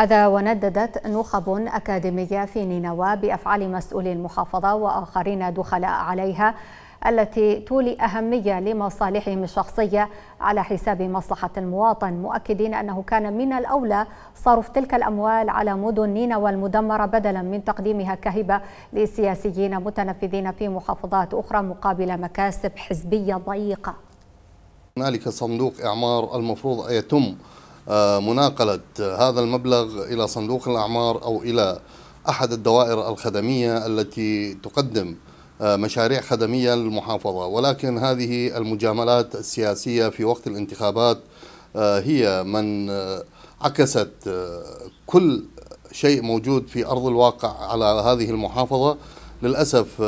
هذا ونددت نخب أكاديمية في نينوى بأفعال مسؤولي المحافظة وآخرين دخلاء عليها التي تولي أهمية لمصالحهم الشخصية على حساب مصلحة المواطن مؤكدين أنه كان من الأولى صرف تلك الأموال على مدن نينوى المدمرة بدلا من تقديمها كهبة لسياسيين متنفذين في محافظات أخرى مقابل مكاسب حزبية ضيقة هنالك صندوق إعمار المفروض يتم آه، مناقله هذا المبلغ الى صندوق الاعمار او الى احد الدوائر الخدميه التي تقدم آه، مشاريع خدميه للمحافظه ولكن هذه المجاملات السياسيه في وقت الانتخابات آه، هي من عكست كل شيء موجود في ارض الواقع على هذه المحافظه للاسف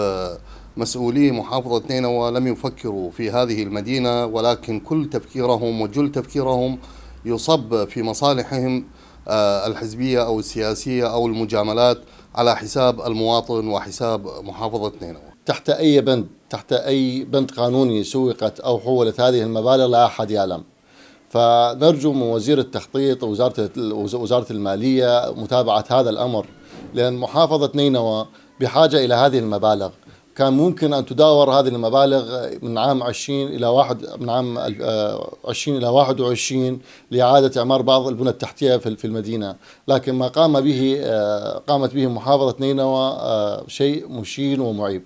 مسؤولي محافظة نينوى لم يفكروا في هذه المدينة ولكن كل تفكيرهم وجل تفكيرهم يصب في مصالحهم آه، الحزبية أو السياسية أو المجاملات على حساب المواطن وحساب محافظة نينوى تحت أي بند تحت أي بند قانوني سوقت أو حولت هذه المبالغ لا أحد يعلم فنرجو من وزير التخطيط وزارة, وزارة المالية متابعة هذا الأمر لأن محافظة نينوى بحاجة إلى هذه المبالغ كان ممكن ان تداور هذه المبالغ من عام 20 الى واحد من عام 20 آه، الى 21 لاعاده اعمار بعض البنى التحتيه في المدينه، لكن ما قام به آه، قامت به محافظه نينوى آه، شيء مشين ومعيب.